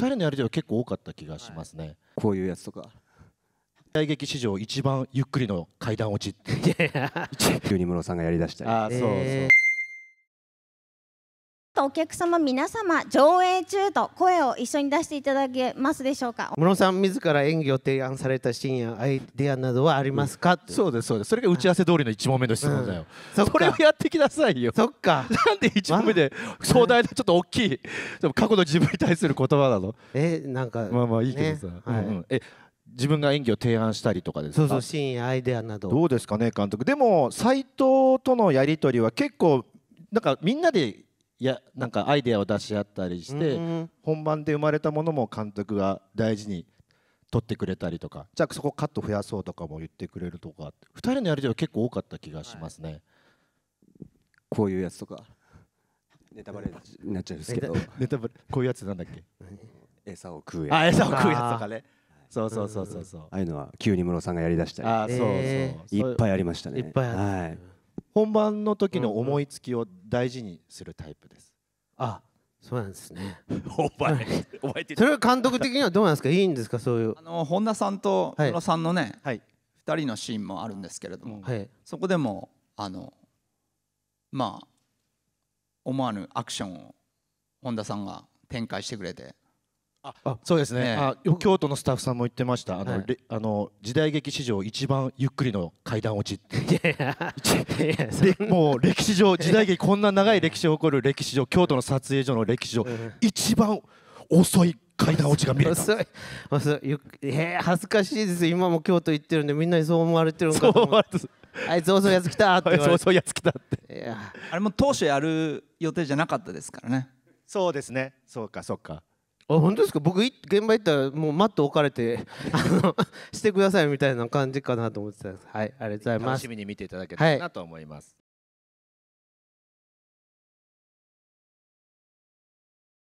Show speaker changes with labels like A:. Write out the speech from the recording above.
A: 彼のやり手は結構多かった気がしますね、はい、こういうやつとか大劇史上一番ゆっくりの階段落ちって 急に室さんがやりだしたりああそうそう、えー
B: かお客様皆様上映中と声を一緒に出していただけますでしょうか室さん自ら演技を提案されたシーンやアイデアなどはありますか、うん、そうですそうですそれが打ち合わせ通りの1問目の質問だよ、うん、それをやってきなさいよそっ
A: かなんで1問目で壮大なちょっと大きいでも過去の自分に対する言葉なのえなんかまあまあいいけどさ、ね、はい、うん、え自分が演技を提案したりとかですそうそうシーンやアイデアなどどうですかね監督でも斎藤とのやり取りは結構なんかみんなでいやなんかアイデアを出し合ったりして、本番で生まれたものも監督が大事に取ってくれたりとかじゃあそこカット増やそうとかも言ってくれるとか2人のやり取りは結構多かった気がしますね、はい、こういうやつとかネタバレになっちゃうんですけどネタバレこういうやつなんだっけ餌を食うやつあ餌を食うやつとかねそうそうそうそうそうああいうのは急に室さんがやりだしたりあそうそう、えー、
B: いっぱいありましたねい
A: っぱいあっ、はい本番の時の思いつきを
B: 大事にするタイプです。あそうなんですね。お前、お前ってそれは監督的にはどうなんですか。いいんですか、そういうあ。の本田さんとはい野さんのね、はい2人のシーンもあるんですけれども、はい。そこでもあのまあ思わぬアクションを本田さんが展開してくれて
A: あそうですね、あ京都のスタッフさんも言ってました、あの、あの時代劇史上一番ゆっくりの階段落ち いやいや、もう歴史上、時代劇、こんな長い歴史を誇る歴史上、京都の撮影所の歴史上、
B: 一番遅い階段落ちが見れた遅い遅い、えー、恥ずかしいです、今も京都行ってるんで、みんなにそう思われてるのかと思って。あいつ遅いやつ来たって言遅いやつ来たっていやあれも当初やる予定じゃなかったですからねそうですねそうかそうかあ本当ですか僕現場行ったらもうマット置かれてあのしてくださいみたいな感じかなと思ってたんですはいありがとうございます楽しみに見ていただけたらな
A: と思います、